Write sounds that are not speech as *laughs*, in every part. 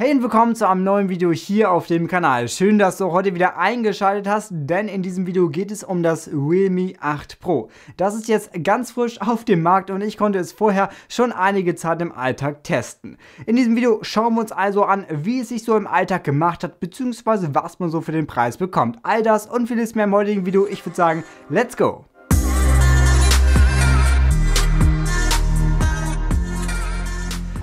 Hey und willkommen zu einem neuen Video hier auf dem Kanal. Schön, dass du heute wieder eingeschaltet hast, denn in diesem Video geht es um das Realme 8 Pro. Das ist jetzt ganz frisch auf dem Markt und ich konnte es vorher schon einige Zeit im Alltag testen. In diesem Video schauen wir uns also an, wie es sich so im Alltag gemacht hat, beziehungsweise was man so für den Preis bekommt. All das und vieles mehr im heutigen Video. Ich würde sagen, let's go!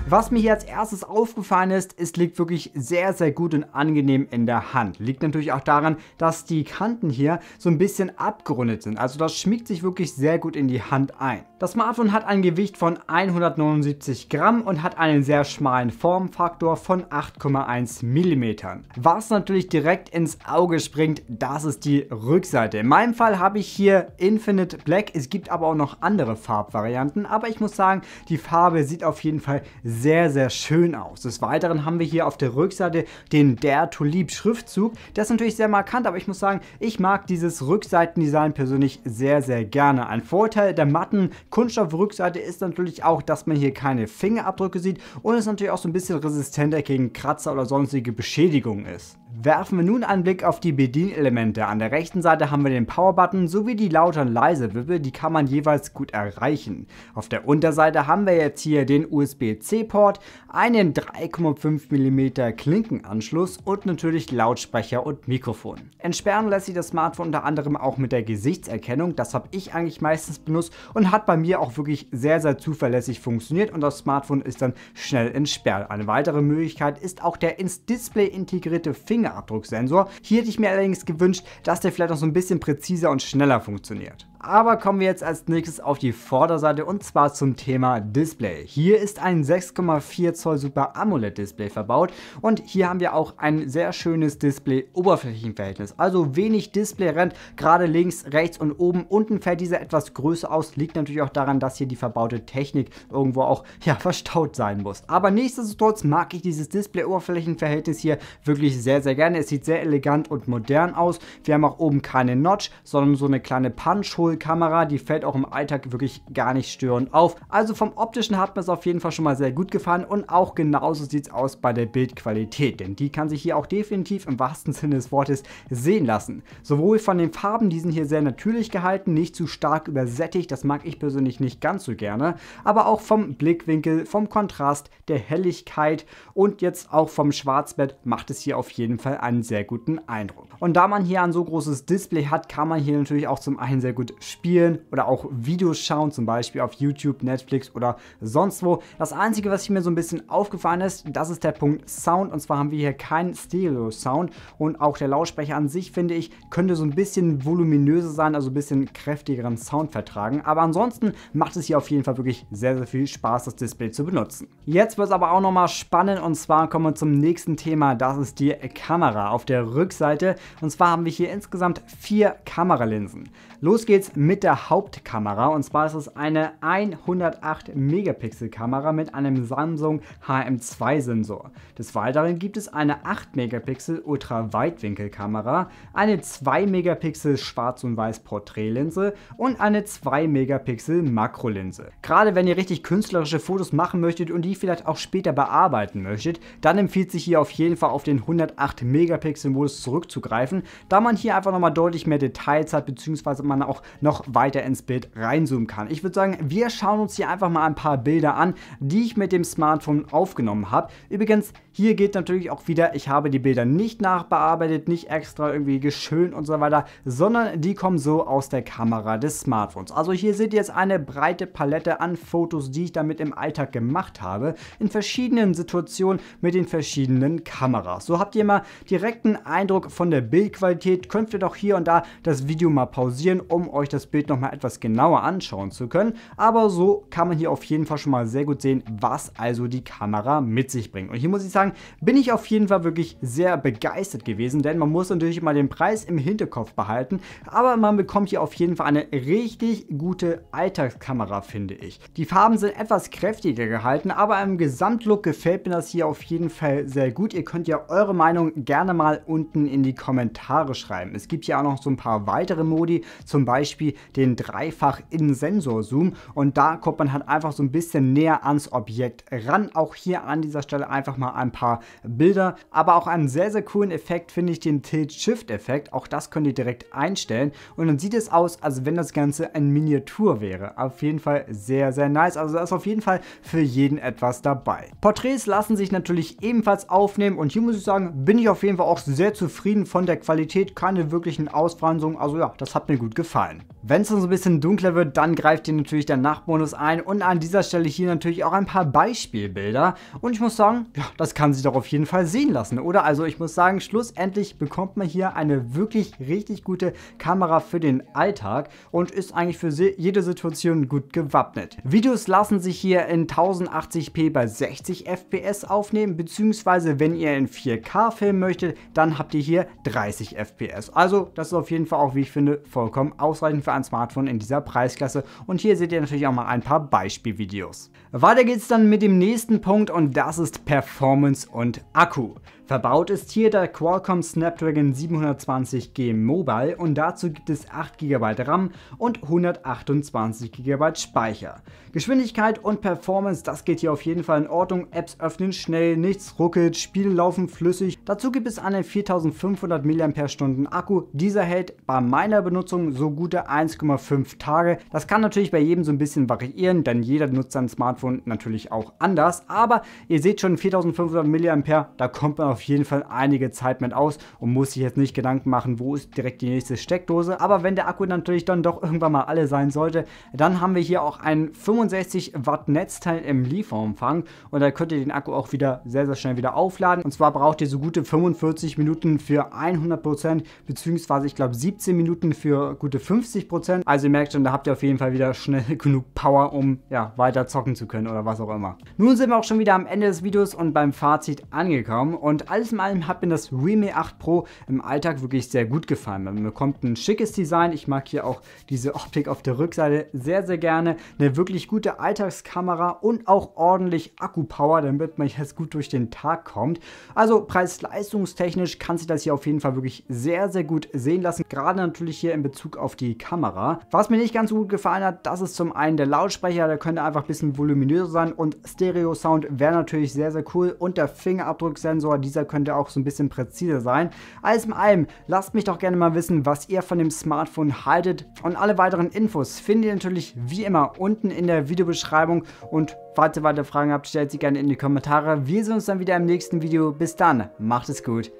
Was mir hier als erstes aufgefallen ist, es liegt wirklich sehr, sehr gut und angenehm in der Hand. Liegt natürlich auch daran, dass die Kanten hier so ein bisschen abgerundet sind. Also das schmiegt sich wirklich sehr gut in die Hand ein. Das Smartphone hat ein Gewicht von 179 Gramm und hat einen sehr schmalen Formfaktor von 8,1 mm. Was natürlich direkt ins Auge springt, das ist die Rückseite. In meinem Fall habe ich hier Infinite Black. Es gibt aber auch noch andere Farbvarianten. Aber ich muss sagen, die Farbe sieht auf jeden Fall sehr sehr, sehr schön aus. Des Weiteren haben wir hier auf der Rückseite den Der Tulip Schriftzug. Der ist natürlich sehr markant, aber ich muss sagen, ich mag dieses Rückseitendesign persönlich sehr, sehr gerne. Ein Vorteil der matten Kunststoffrückseite ist natürlich auch, dass man hier keine Fingerabdrücke sieht und ist natürlich auch so ein bisschen resistenter gegen Kratzer oder sonstige Beschädigungen ist. Werfen wir nun einen Blick auf die Bedienelemente. An der rechten Seite haben wir den Power-Button sowie die Laut- und Leise-Wippe, die kann man jeweils gut erreichen. Auf der Unterseite haben wir jetzt hier den USB-C USB-Port, einen 3,5 mm Klinkenanschluss und natürlich Lautsprecher und Mikrofon. Entsperren lässt sich das Smartphone unter anderem auch mit der Gesichtserkennung, das habe ich eigentlich meistens benutzt und hat bei mir auch wirklich sehr, sehr zuverlässig funktioniert und das Smartphone ist dann schnell entsperrt. Eine weitere Möglichkeit ist auch der ins Display integrierte Fingerabdrucksensor. Hier hätte ich mir allerdings gewünscht, dass der vielleicht noch so ein bisschen präziser und schneller funktioniert. Aber kommen wir jetzt als nächstes auf die Vorderseite und zwar zum Thema Display. Hier ist ein 6,4 Zoll Super AMOLED Display verbaut und hier haben wir auch ein sehr schönes Display Oberflächenverhältnis. Also wenig Display rennt gerade links, rechts und oben. Unten fällt dieser etwas größer aus. Liegt natürlich auch daran, dass hier die verbaute Technik irgendwo auch ja, *laughs* verstaut sein muss. Aber nichtsdestotrotz mag ich dieses Display Oberflächenverhältnis hier wirklich sehr, sehr gerne. Es sieht sehr elegant und modern aus. Wir haben auch oben keine Notch, sondern so eine kleine Punch-Hole Kamera, die fällt auch im Alltag wirklich gar nicht störend auf. Also vom optischen hat mir es auf jeden Fall schon mal sehr gut gefallen und auch genauso sieht es aus bei der Bildqualität, denn die kann sich hier auch definitiv im wahrsten Sinne des Wortes sehen lassen. Sowohl von den Farben, die sind hier sehr natürlich gehalten, nicht zu stark übersättigt, das mag ich persönlich nicht ganz so gerne, aber auch vom Blickwinkel, vom Kontrast, der Helligkeit und jetzt auch vom Schwarzbett macht es hier auf jeden Fall einen sehr guten Eindruck. Und da man hier ein so großes Display hat, kann man hier natürlich auch zum einen sehr gut spielen oder auch Videos schauen, zum Beispiel auf YouTube, Netflix oder sonst wo. Das Einzige, was mir so ein bisschen aufgefallen ist, das ist der Punkt Sound. Und zwar haben wir hier keinen Stereo-Sound und auch der Lautsprecher an sich, finde ich, könnte so ein bisschen voluminöser sein, also ein bisschen kräftigeren Sound vertragen. Aber ansonsten macht es hier auf jeden Fall wirklich sehr, sehr viel Spaß, das Display zu benutzen. Jetzt wird es aber auch nochmal spannend und zwar kommen wir zum nächsten Thema, das ist die Kamera auf der Rückseite. Und zwar haben wir hier insgesamt vier Kameralinsen. Los geht's jetzt mit der Hauptkamera und zwar ist es eine 108 Megapixel Kamera mit einem Samsung HM2 Sensor. Des Weiteren gibt es eine 8 Megapixel Ultra Weitwinkel Kamera, eine 2 Megapixel Schwarz- und Weiß Porträtlinse und eine 2 Megapixel Makrolinse. Gerade wenn ihr richtig künstlerische Fotos machen möchtet und die vielleicht auch später bearbeiten möchtet, dann empfiehlt sich hier auf jeden Fall auf den 108 Megapixel Modus zurückzugreifen, da man hier einfach nochmal deutlich mehr Details hat, bzw. man auch noch weiter ins Bild reinzoomen kann. Ich würde sagen, wir schauen uns hier einfach mal ein paar Bilder an, die ich mit dem Smartphone aufgenommen habe. Übrigens, hier geht natürlich auch wieder, ich habe die Bilder nicht nachbearbeitet, nicht extra irgendwie geschönt und so weiter, sondern die kommen so aus der Kamera des Smartphones. Also hier seht ihr jetzt eine breite Palette an Fotos, die ich damit im Alltag gemacht habe, in verschiedenen Situationen mit den verschiedenen Kameras. So habt ihr mal direkten Eindruck von der Bildqualität, könnt ihr doch hier und da das Video mal pausieren, um euch das Bild nochmal etwas genauer anschauen zu können. Aber so kann man hier auf jeden Fall schon mal sehr gut sehen, was also die Kamera mit sich bringt. Und hier muss ich sagen, sagen, bin ich auf jeden Fall wirklich sehr begeistert gewesen, denn man muss natürlich immer den Preis im Hinterkopf behalten, aber man bekommt hier auf jeden Fall eine richtig gute Alltagskamera, finde ich. Die Farben sind etwas kräftiger gehalten, aber im Gesamtlook gefällt mir das hier auf jeden Fall sehr gut. Ihr könnt ja eure Meinung gerne mal unten in die Kommentare schreiben. Es gibt hier auch noch so ein paar weitere Modi, zum Beispiel den dreifach In-Sensor-Zoom und da kommt man halt einfach so ein bisschen näher ans Objekt ran. Auch hier an dieser Stelle einfach mal ein paar paar Bilder. Aber auch einen sehr, sehr coolen Effekt finde ich den Tilt-Shift-Effekt. Auch das könnt ihr direkt einstellen. Und dann sieht es aus, als wenn das Ganze ein Miniatur wäre. Auf jeden Fall sehr, sehr nice. Also da ist auf jeden Fall für jeden etwas dabei. Porträts lassen sich natürlich ebenfalls aufnehmen. Und hier muss ich sagen, bin ich auf jeden Fall auch sehr zufrieden von der Qualität. Keine wirklichen Ausfranzungen. Also ja, das hat mir gut gefallen. Wenn es dann so ein bisschen dunkler wird, dann greift ihr natürlich der Nachtbonus ein. Und an dieser Stelle hier natürlich auch ein paar Beispielbilder. Und ich muss sagen, ja, das kann haben sich doch auf jeden Fall sehen lassen, oder? Also ich muss sagen, schlussendlich bekommt man hier eine wirklich richtig gute Kamera für den Alltag und ist eigentlich für jede Situation gut gewappnet. Videos lassen sich hier in 1080p bei 60 FPS aufnehmen, beziehungsweise wenn ihr in 4K filmen möchtet, dann habt ihr hier 30 FPS. Also das ist auf jeden Fall auch, wie ich finde, vollkommen ausreichend für ein Smartphone in dieser Preisklasse und hier seht ihr natürlich auch mal ein paar Beispielvideos. Weiter geht's dann mit dem nächsten Punkt und das ist Performance und Akku. Verbaut ist hier der Qualcomm Snapdragon 720G Mobile und dazu gibt es 8 GB RAM und 128 GB Speicher. Geschwindigkeit und Performance, das geht hier auf jeden Fall in Ordnung. Apps öffnen schnell, nichts ruckelt, Spiele laufen flüssig. Dazu gibt es einen 4500 mAh Akku. Dieser hält bei meiner Benutzung so gute 1,5 Tage. Das kann natürlich bei jedem so ein bisschen variieren, denn jeder nutzt sein Smartphone natürlich auch anders. Aber ihr seht schon, 4500 mAh, da kommt man auf auf jeden Fall einige Zeit mit aus und muss sich jetzt nicht Gedanken machen, wo ist direkt die nächste Steckdose. Aber wenn der Akku natürlich dann doch irgendwann mal alle sein sollte, dann haben wir hier auch ein 65 Watt Netzteil im Lieferumfang und da könnt ihr den Akku auch wieder sehr, sehr schnell wieder aufladen. Und zwar braucht ihr so gute 45 Minuten für 100% Prozent beziehungsweise ich glaube 17 Minuten für gute 50%. Prozent. Also ihr merkt schon, da habt ihr auf jeden Fall wieder schnell *laughs* genug Power, um ja, weiter zocken zu können oder was auch immer. Nun sind wir auch schon wieder am Ende des Videos und beim Fazit angekommen und alles in allem hat mir das Redmi 8 Pro im Alltag wirklich sehr gut gefallen. Man bekommt ein schickes Design. Ich mag hier auch diese Optik auf der Rückseite sehr, sehr gerne. Eine wirklich gute Alltagskamera und auch ordentlich Akkupower, damit man jetzt gut durch den Tag kommt. Also preis-leistungstechnisch kann sich das hier auf jeden Fall wirklich sehr, sehr gut sehen lassen. Gerade natürlich hier in Bezug auf die Kamera. Was mir nicht ganz so gut gefallen hat, das ist zum einen der Lautsprecher. Der könnte einfach ein bisschen voluminöser sein und Stereo-Sound wäre natürlich sehr, sehr cool. Und der Fingerabdrucksensor, dieser dieser könnte auch so ein bisschen präziser sein. Alles in allem, lasst mich doch gerne mal wissen, was ihr von dem Smartphone haltet. Und alle weiteren Infos findet ihr natürlich wie immer unten in der Videobeschreibung und falls ihr weitere Fragen habt, stellt sie gerne in die Kommentare. Wir sehen uns dann wieder im nächsten Video. Bis dann, macht es gut.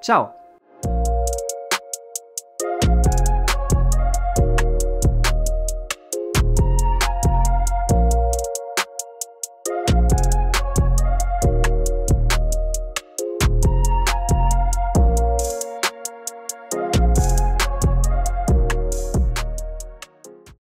Ciao.